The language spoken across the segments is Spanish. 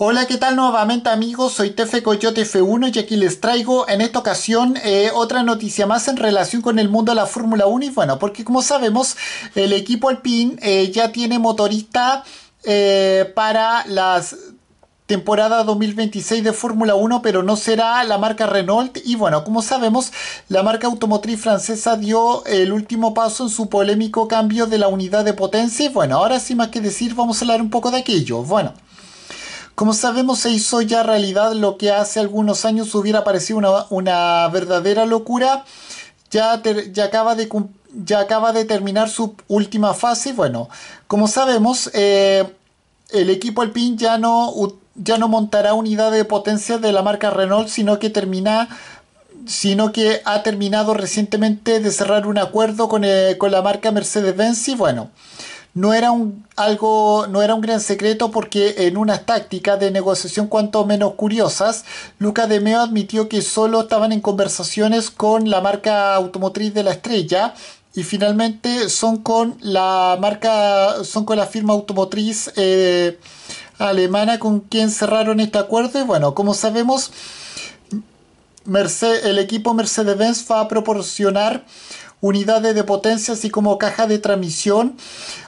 Hola, ¿qué tal nuevamente amigos? Soy Tefe Coyote F1 y aquí les traigo en esta ocasión eh, otra noticia más en relación con el mundo de la Fórmula 1 y bueno, porque como sabemos el equipo Alpine eh, ya tiene motorista eh, para las temporada 2026 de Fórmula 1, pero no será la marca Renault. Y bueno, como sabemos, la marca automotriz francesa dio el último paso en su polémico cambio de la unidad de potencia. Y bueno, ahora sin más que decir, vamos a hablar un poco de aquello. Bueno. Como sabemos, se hizo ya realidad lo que hace algunos años hubiera parecido una, verdadera locura. Ya, acaba de, terminar su última fase. Bueno, como sabemos, eh, el equipo Alpine ya no, montará unidad de potencia de la marca Renault, sino que ha terminado recientemente de cerrar un acuerdo con, eh, con la marca Mercedes-Benz y bueno, no era un algo no era un gran secreto porque en unas tácticas de negociación cuanto menos curiosas, Luca de Meo admitió que solo estaban en conversaciones con la marca automotriz de la estrella y finalmente son con la marca son con la firma automotriz eh, alemana con quien cerraron este acuerdo y bueno, como sabemos el equipo Mercedes-Benz va a proporcionar unidades de potencia, así como caja de transmisión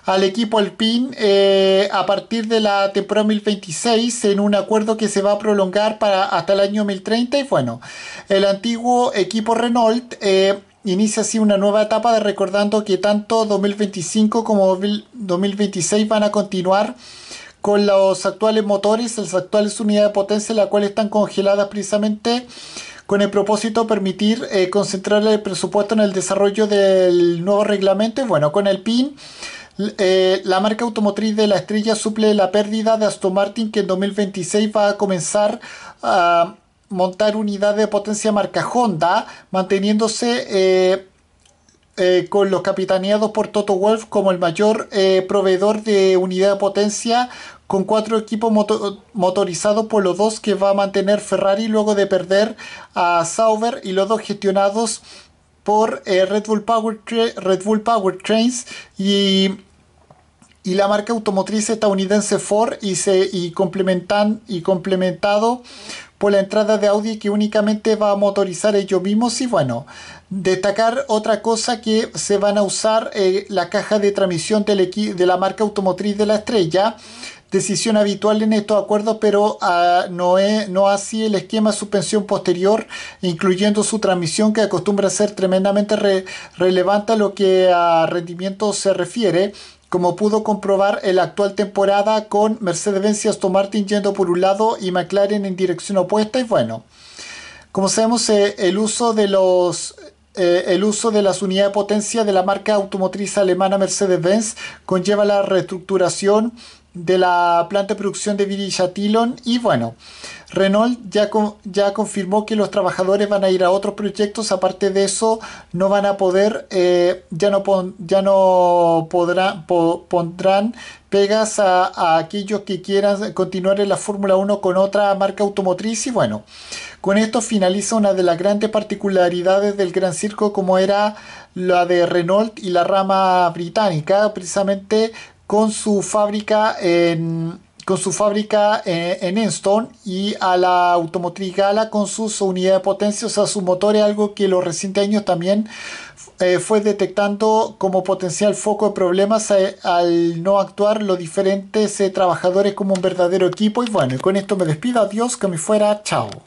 al equipo Alpine eh, a partir de la temporada 2026 en un acuerdo que se va a prolongar para hasta el año 2030. Y bueno, el antiguo equipo Renault. Eh, inicia así una nueva etapa de recordando que tanto 2025 como 2026 van a continuar con los actuales motores, las actuales unidades de potencia, las cuales están congeladas precisamente con el propósito de permitir eh, concentrar el presupuesto en el desarrollo del nuevo reglamento. Y bueno, con el PIN, eh, la marca automotriz de la estrella suple la pérdida de Aston Martin, que en 2026 va a comenzar a montar unidades de potencia marca Honda, manteniéndose. Eh, con los capitaneados por Toto Wolf como el mayor proveedor de unidad de potencia con cuatro equipos motorizados por los dos que va a mantener Ferrari luego de perder a Sauber y los dos gestionados por eh, Red, Bull Power Red Bull Power Trains y, y la marca automotriz estadounidense Ford y, se, complementan, y complementado por la entrada de Audi que únicamente va a motorizar ellos mismos y bueno, destacar otra cosa que se van a usar eh, la caja de transmisión de la marca automotriz de la estrella decisión habitual en estos acuerdos, pero ah, no, es, no así el esquema de suspensión posterior, incluyendo su transmisión que acostumbra a ser tremendamente relevante a lo que a rendimiento se refiere como pudo comprobar en la actual temporada con Mercedes-Benz y Aston Martin yendo por un lado y McLaren en dirección opuesta y bueno como sabemos eh, el uso de los eh, el uso de las unidades de potencia de la marca automotriz alemana Mercedes-Benz conlleva la reestructuración de la planta de producción de Viri y bueno, Renault ya, ya confirmó que los trabajadores van a ir a otros proyectos, aparte de eso no van a poder, eh, ya no, podrán... ya no pondrán pegas a, a, aquellos que quieran continuar en la Fórmula 1 con otra marca automotriz y bueno, con esto finaliza una de las grandes particularidades del Gran Circo como era la de Renault y la rama británica, precisamente con su fábrica en con su fábrica eh, en, Enstone y a la automotriz Gala con sus unidades de potencia, o sea, su motor es algo que los recientes años también eh, fue detectando como potencial foco de problemas eh, al no actuar los diferentes trabajadores como un verdadero equipo. Y bueno, con esto me despido, adiós, que me fuera, chao.